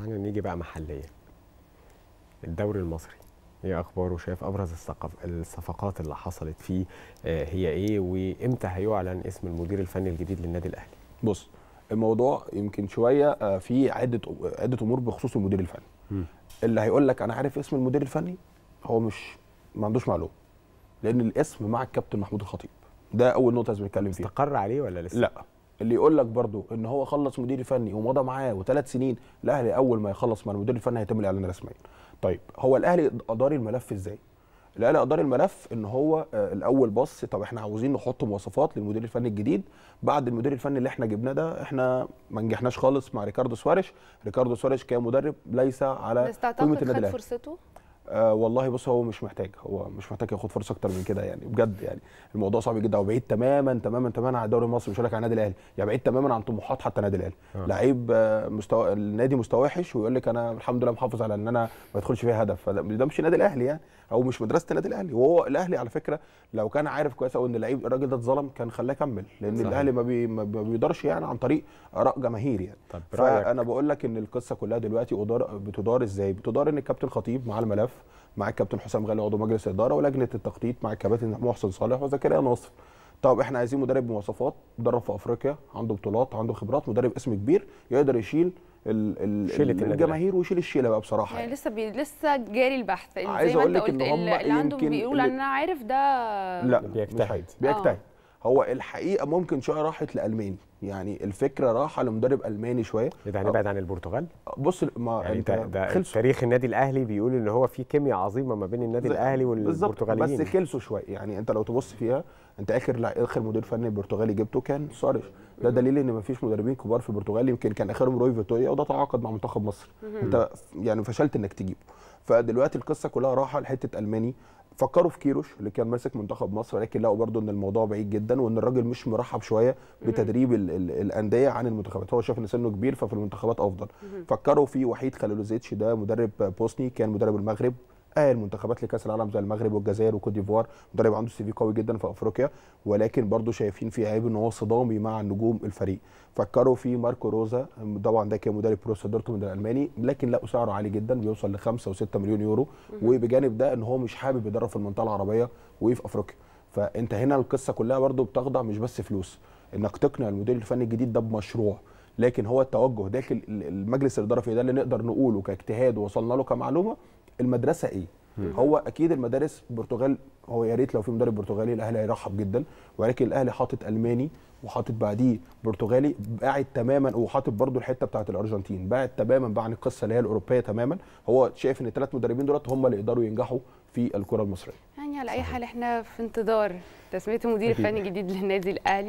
احنا يعني نيجي بقى محليا الدوري المصري ايه اخباره شايف ابرز الصقف... الصفقات اللي حصلت فيه آه، هي ايه وامتى هيعلن اسم المدير الفني الجديد للنادي الاهلي بص الموضوع يمكن شويه آه، في عده عده امور بخصوص المدير الفني م. اللي هيقول لك انا عارف اسم المدير الفني هو مش ما عندوش معلومه لان الاسم مع الكابتن محمود الخطيب ده اول نقطه لازم نتكلم فيها استقر عليه ولا لسه لا اللي يقول لك برضو ان هو خلص مدير فني ومضى معاه وثلاث سنين الاهلي اول ما يخلص مع المدير الفني هيتم الاعلان رسميا طيب هو الاهلي اداري الملف ازاي الاهلي ادار الملف ان هو آه، الاول بص طب احنا عاوزين نحط مواصفات للمدير الفني الجديد بعد المدير الفني اللي احنا جبناه ده احنا ما نجحناش خالص مع ريكاردو سواريش ريكاردو سواريش كمدرب ليس على بس تعتقد خد فرصته آه والله بص هو مش محتاج هو مش محتاج ياخد فرصه اكتر من كده يعني بجد يعني الموضوع صعب جدا وبعيد تماما تماما تماما عن الدوري المصري مش هقول لك عن النادي الاهلي يعني بعيد تماما عن طموحات حتى النادي الاهلي آه. لعيب آه مستوى النادي مستوى وحش ويقول لك انا الحمد لله محافظ على ان انا ما ادخلش فيها هدف فده مش النادي الاهلي يعني او مش مدرسه النادي الاهلي وهو الاهلي على فكره لو كان عارف كويس قوي ان اللعيب الراجل ده اتظلم كان خلاه يكمل لان صحيح. الاهلي ما, بي ما بيقدرش يعني عن طريق اراء جماهير يعني طب فانا بقول لك ان القصه كلها دلوقتي بتدار ازاي بتدار ان الكابتن خطيب مع الملف مع الكابتن حسام غالي عضو مجلس الاداره ولجنه التخطيط مع الكابتن محسن صالح وزكريا نصر طب احنا عايزين مدرب مواصفات مدرب في افريقيا عنده بطولات عنده خبرات مدرب اسم كبير يقدر يشيل الجماهير ويشيل الشيله بقى بصراحه يعني, يعني. لسه بي... لسه جاري البحث زي ما انت قلت اللي عنده بيقول انا عارف ده لا بيجتهد بيجتهد آه. هو الحقيقه ممكن شويه راحت لالماني يعني الفكره راحه لمدرب الماني شويه ده يعني أه، هنبعد عن البرتغال بص ما يعني, يعني انت ده تاريخ النادي الاهلي بيقول ان هو في كيمياء عظيمه ما بين النادي الاهلي والبرتغاليين بس خلصوا شويه يعني انت لو تبص فيها انت اخر لا اخر مدير فني برتغالي جبته كان سارش ده دليل ان ما فيش مدربين كبار في البرتغال يمكن كان اخرهم روي فيتويا وده تعاقد مع منتخب مصر انت يعني فشلت انك تجيبه فدلوقتي القصه كلها راحه لحته الماني فكروا في كيروش اللي كان ماسك منتخب مصر لكن لقوا برضو ان الموضوع بعيد جدا وان الراجل مش مرحب شويه بتدريب الـ الـ الانديه عن المنتخبات هو شاف ان سنه كبير ففي المنتخبات افضل فكروا في وحيد خليلوزيتش ده مدرب بوسني كان مدرب المغرب اهل منتخبات لكاس العالم زي المغرب والجزائر وكوت ديفوار مدرب عنده سي في قوي جدا في افريقيا ولكن برضه شايفين فيه عيب ان هو صدامي مع نجوم الفريق فكروا في ماركو روزا طبعا ده كان مدرب بروسيا دورتموند الالماني لكن لقوا سعره عالي جدا بيوصل ل 5 و6 مليون يورو وبجانب ده ان هو مش حابب يدرب في المنطقه العربيه وفي افريقيا فانت هنا القصه كلها برضه بتخضع مش بس فلوس انك تقنع المدير الفني الجديد ده بمشروع لكن هو التوجه داخل المجلس الاداره في ده اللي نقدر نقوله كاجتهاد وصلنا له كمعلومه المدرسه ايه هو اكيد المدارس البرتغال هو يا ريت لو في مدرب برتغالي الاهلي هيرحب جدا ولكن الاهلي حاطط الماني وحاطط بعديه برتغالي بعد تماما وحاطط برده الحته بتاعه الارجنتين بعد تماما بقى عن القصه اللي هي الاوروبيه تماما هو شايف ان الثلاث مدربين دولت هم اللي يقدروا ينجحوا في الكره المصريه يعني على اي حال احنا في انتظار تسميه المدير الفني الجديد للنادي الاهلي